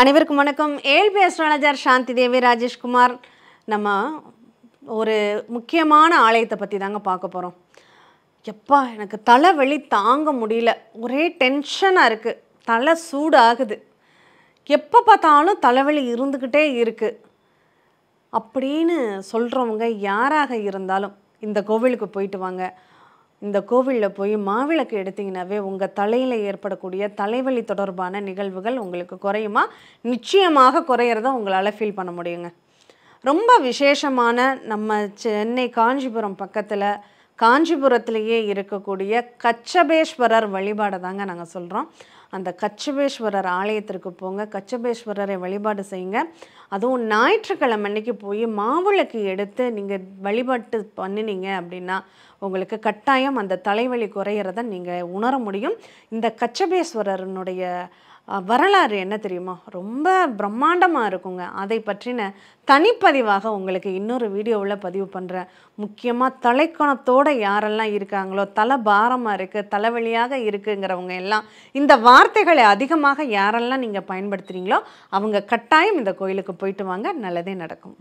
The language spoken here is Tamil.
அனைவருக்கும் வணக்கம் ஏழ்பி அஸ்ட்ராலஜர் சாந்தி தேவி ராஜேஷ்குமார் நம்ம ஒரு முக்கியமான ஆலயத்தை பற்றி தாங்க பார்க்க போகிறோம் எப்பா எனக்கு தலைவலி தாங்க முடியல ஒரே டென்ஷனாக இருக்குது தலை சூடாகுது எப்போ பார்த்தாலும் தலைவலி இருந்துக்கிட்டே இருக்குது அப்படின்னு சொல்கிறவங்க யாராக இருந்தாலும் இந்த கோவிலுக்கு போயிட்டு வாங்க இந்த கோவிலில் போய் மாவிளக்கு எடுத்தீங்கன்னாவே உங்கள் தலையில் ஏற்படக்கூடிய தலைவலி தொடர்பான நிகழ்வுகள் உங்களுக்கு குறையுமா நிச்சயமாக குறையிறத உங்களால் ஃபீல் பண்ண முடியுங்க ரொம்ப விசேஷமான நம்ம சென்னை காஞ்சிபுரம் பக்கத்தில் காஞ்சிபுரத்திலேயே இருக்கக்கூடிய கச்சபேஸ்வரர் வழிபாடை தாங்க நாங்கள் சொல்கிறோம் அந்த கச்சபேஸ்வரர் ஆலயத்திற்கு போங்க கச்சபேஸ்வரரை வழிபாடு செய்யுங்க அதுவும் ஞாயிற்றுக்கிழமை அன்னைக்கு போய் மாவிளக்கு எடுத்து நீங்கள் வழிபாட்டு பண்ணினீங்க அப்படின்னா உங்களுக்கு கட்டாயம் அந்த தலைவலி குறையிறத நீங்கள் உணர முடியும் இந்த கச்சபேஸ்வரனுடைய வரலாறு என்ன தெரியுமா ரொம்ப பிரம்மாண்டமாக இருக்குங்க அதை பற்றின தனிப்பதிவாக உங்களுக்கு இன்னொரு வீடியோவில் பதிவு பண்ணுறேன் முக்கியமாக தலைக்கணத்தோடு யாரெல்லாம் இருக்காங்களோ தலை பாரமாக இருக்குது தலைவலியாக இருக்குங்கிறவங்க எல்லாம் இந்த வார்த்தைகளை அதிகமாக யாரெல்லாம் நீங்கள் பயன்படுத்துகிறீங்களோ அவங்க கட்டாயம் இந்த கோயிலுக்கு போயிட்டு வாங்க நல்லதே நடக்கும்